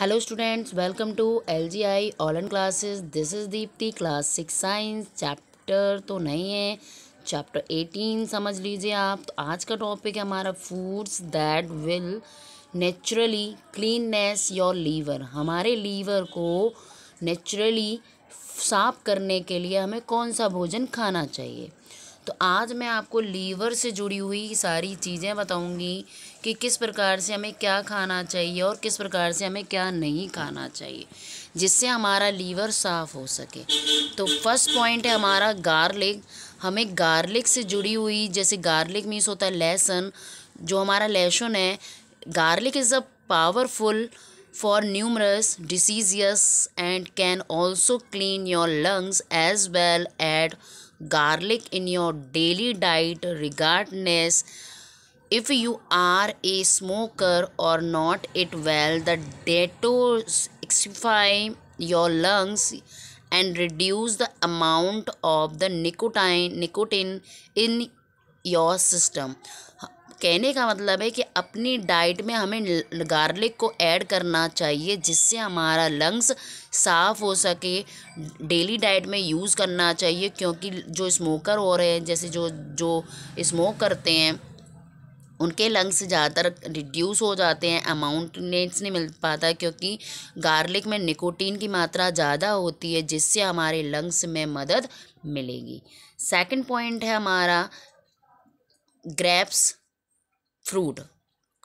hello students welcome to L LGI all in classes this is Dipti class six science chapter तो नहीं है chapter eighteen समझ लीजिए आप तो आज का टॉपिक है हमारा foods that will naturally cleanness your liver हमारे लीवर को नेचुरली साफ करने के लिए हमें कौन सा भोजन खाना चाहिए तो आज मैं आपको लीवर से जुड़ी हुई सारी चीज़ें बताऊंगी कि किस प्रकार से हमें क्या खाना चाहिए और किस प्रकार से हमें क्या नहीं खाना चाहिए जिससे हमारा लीवर साफ़ हो सके तो फर्स्ट पॉइंट है हमारा गार्लिक हमें गार्लिक से जुड़ी हुई जैसे गार्लिक मीन्स होता है लहसुन जो हमारा लहसुन है garlic is a powerful for numerous diseases and can also clean your lungs as well add garlic in your daily diet regardless if you are a smoker or not it will the detoxify your lungs and reduce the amount of the nicotine nicotine in your system कहने का मतलब है कि अपनी diet में हमें garlic को add करना चाहिए जिससे हमारा लंग्स साफ़ हो सके डेली डाइट में यूज़ करना चाहिए क्योंकि जो स्मोकर हो रहे हैं जैसे जो जो स्मोक करते हैं उनके लंग्स ज़्यादातर रिड्यूस हो जाते हैं अमाउंट नेट्स नहीं मिल पाता क्योंकि गार्लिक में निकोटीन की मात्रा ज़्यादा होती है जिससे हमारे लंग्स में मदद मिलेगी सेकंड पॉइंट है हमारा ग्रेप्स फ्रूट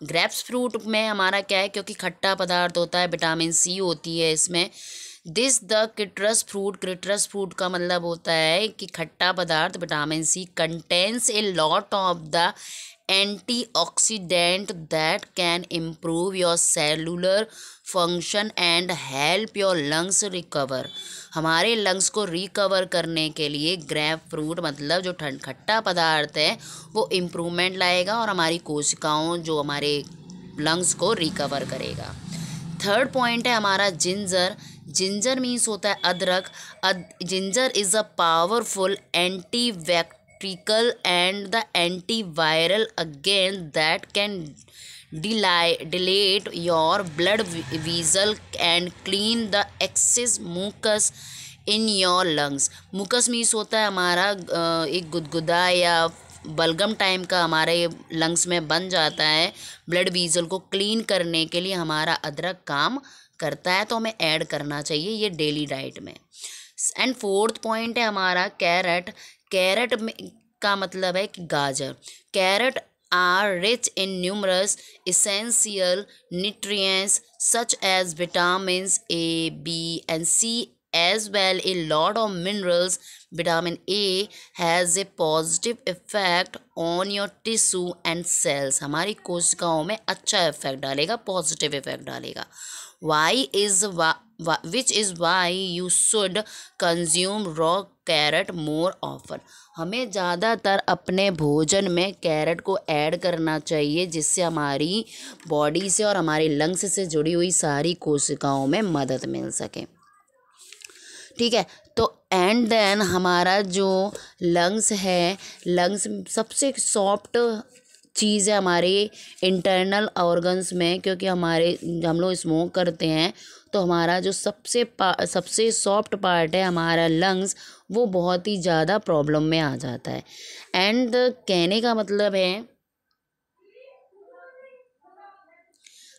ग्रेप्स फ्रूट में हमारा क्या है क्योंकि खट्टा पदार्थ होता है विटामिन सी होती है इसमें this the citrus fruit citrus fruit का मतलब होता है कि खट्टा पदार्थ vitamin C contains a lot of the antioxidant that can improve your cellular function and help your lungs recover हमारे लंग्स को रिकवर करने के लिए ग्रेप फ्रूट मतलब जो ठंड खट्टा पदार्थ है वो इम्प्रूवमेंट लाएगा और हमारी कोशिकाओं जो हमारे लंग्स को रिकवर करेगा थर्ड पॉइंट है हमारा जिंजर जिंजर मीन्स होता है अदरक अद, ginger is a powerful anti bact the anti viral again that can dila dilate your blood vessel and clean the excess mucus in your lungs mucus means होता है हमारा एक गुदगुदा या बलगम टाइम का हमारे लंग्स में बन जाता है ब्लड वीजल को क्लीन करने के लिए हमारा अदरक काम करता है तो हमें ऐड करना चाहिए ये डेली डाइट में एंड फोर्थ पॉइंट है हमारा कैरेट कैरेट में का मतलब है कि गाजर carrot are rich in numerous essential nutrients such as vitamin A B and C as well a lot of minerals vitamin A has a positive effect on your tissue and cells हमारी कोशिकाओं में अच्छा effect डालेगा positive effect डालेगा why is which is why you should consume raw carrot more often हमें ज़्यादातर अपने भोजन में कैरेट को ऐड करना चाहिए जिससे हमारी बॉडी से और हमारे लंग्स से जुड़ी हुई सारी कोशिकाओं में मदद मिल सके ठीक है तो एंड देन हमारा जो लंग्स है लंग्स सबसे सॉफ्ट चीज़ है हमारे इंटरनल ऑर्गन्स में क्योंकि हमारे हम लोग स्मोक करते हैं तो हमारा जो सबसे पा सबसे सॉफ्ट पार्ट है हमारा लंग्स वो बहुत ही ज़्यादा प्रॉब्लम में आ जाता है एंड कहने का मतलब है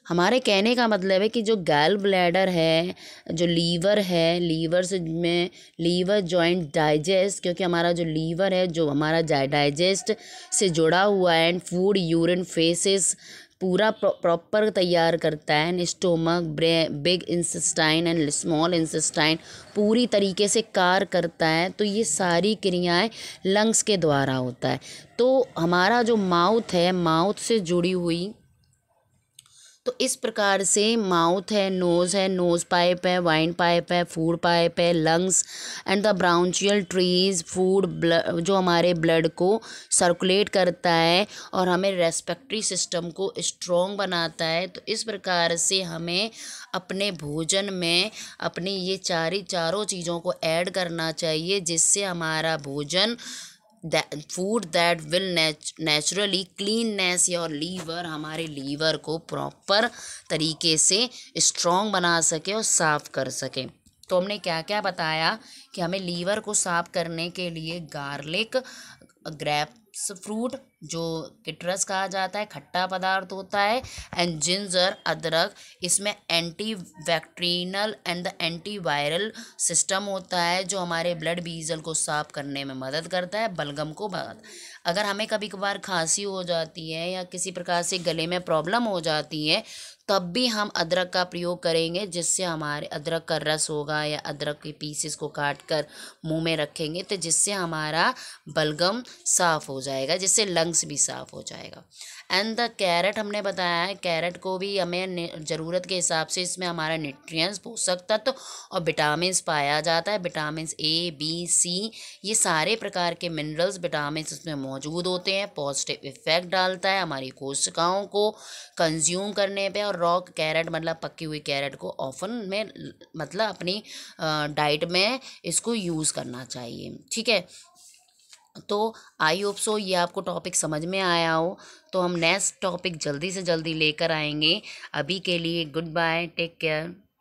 हमारे कहने का मतलब है कि जो गैल ब्लैडर है जो लीवर है लीवर से में लीवर जॉइंट डाइजेस्ट क्योंकि हमारा जो लीवर है जो हमारा डाइजेस्ट से जुड़ा हुआ है एंड फूड यूरिन फेसेस पूरा प्रॉपर तैयार करता है स्टोमक ब्रे big intestine and small intestine पूरी तरीके से कार करता है तो ये सारी क्रियाएं लंग्स के द्वारा होता है तो हमारा जो माउथ है माउथ से जुड़ी हुई तो इस प्रकार से माउथ है नोज़ है नोज़ पाइप है वाइन पाइप है फूड पाइप है lungs and the bronchial trees food जो हमारे ब्लड को सर्कुलेट करता है और हमें रेस्पेक्टरी सिस्टम को स्ट्रॉन्ग बनाता है तो इस प्रकार से हमें अपने भोजन में अपनी ये ही चारों चीज़ों को ऐड करना चाहिए जिससे हमारा भोजन food that will naturally cleanness your liver हमारे लीवर को प्रॉपर तरीके से स्ट्रॉन्ग बना सके और साफ कर सके तो हमने क्या क्या बताया कि हमें लीवर को साफ करने के लिए गार्लिक ग्रेप्स फ्रूट जो किटरस कहा जाता है खट्टा पदार्थ होता है एंड जिंजर अदरक इसमें एंटी वैक्ट्रीनल and the anti viral system होता है जो हमारे ब्लड बीजल को साफ करने में मदद करता है बलगम को बाद अगर हमें कभी कभार खांसी हो जाती है या किसी प्रकार से गले में प्रॉब्लम हो जाती है तब भी हम अदरक का प्रयोग करेंगे जिससे हमारे अदरक का रस होगा या अदरक के पीसेस को काट कर मुँह में रखेंगे तो जिससे हमारा बलगम साफ़ हो जाएगा जिससे लंग्स भी साफ़ हो जाएगा एंड द कैरेट हमने बताया है कैरेट को भी हमें ज़रूरत के हिसाब से इसमें हमारा न्यूट्रिएंट्स पोषक तत्व तो और विटामिन पाया जाता है विटामिन ए बी सी ये सारे प्रकार के मिनरल्स विटामिन उसमें मौजूद होते हैं पॉजिटिव इफेक्ट डालता है हमारी कोशिकाओं को कंज्यूम करने पे और रॉक कैरेट मतलब पकी हुई कैरेट को ऑफन में मतलब अपनी डाइट में इसको यूज़ करना चाहिए ठीक है तो आई होप सो ये आपको टॉपिक समझ में आया हो तो हम नेक्स्ट टॉपिक जल्दी से जल्दी लेकर आएंगे अभी के लिए गुड बाय टेक केयर